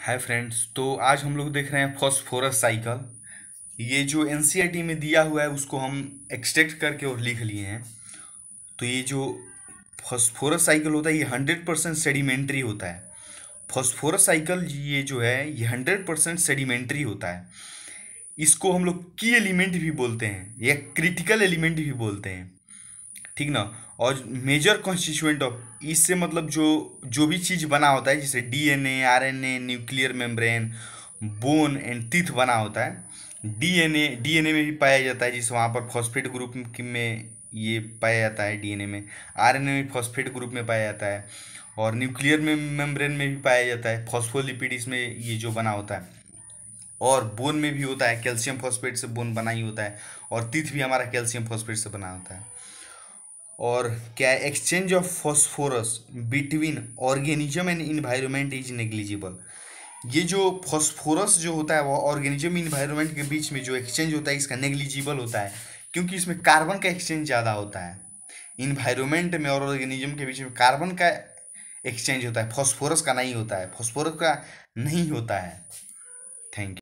hi friends तो आज हम लोग देख रहे हैं फॉस्फोरस साइकिल ये जो एन e में दिया हुआ है उसको हम एक्सट्रैक्ट करके और लिख लिए हैं तो ये जो फॉस्फोरस साइकिल होता है ये हंड्रेड परसेंट सेडिमेंट्री होता है फॉस्फोरस साइकिल ये जो है ये हंड्रेड परसेंट सेडिमेंट्री होता है इसको हम लोग की एलिमेंट भी बोलते हैं या क्रिटिकल एलिमेंट भी बोलते हैं ठीक ना और मेजर कॉन्स्टिट्यूएंट ऑफ इससे मतलब जो जो भी चीज़ बना होता है जैसे DNA RNA nuclear membrane bone and teeth बना होता है डीएनए डीएनए में भी पाया जाता है जिस वहाँ पर फॉस्फेट ग्रुप में ये पाया जाता है डीएनए में आरएनए में फॉस्फेट ग्रुप में पाया जाता है और न्यूक्लियर में मेम्ब्रेन में भी पाया जाता है फॉस्फोलिपिड इसमें ये जो बना होता है और बोन में भी होता है कैल्शियम फॉस्फेट से बोन बना ही होता है और तीथ भी हमारा कैल्शियम फॉस्फेट से बना होता है और क्या exchange of phosphorus between organism and environment is negligible ये जो फॉस्फोरस जो होता है वो ऑर्गेनिज्म इन्वायरमेंट के बीच में जो एक्सचेंज होता है इसका नेग्लिजिबल होता है क्योंकि इसमें कार्बन का एक्सचेंज ज़्यादा होता है इन्वायरमेंट में और ऑर्गेनिज्म के बीच में कार्बन का एक्सचेंज होता है फॉस्फोरस का नहीं होता है फॉस्फोरस का नहीं होता है थैंक यू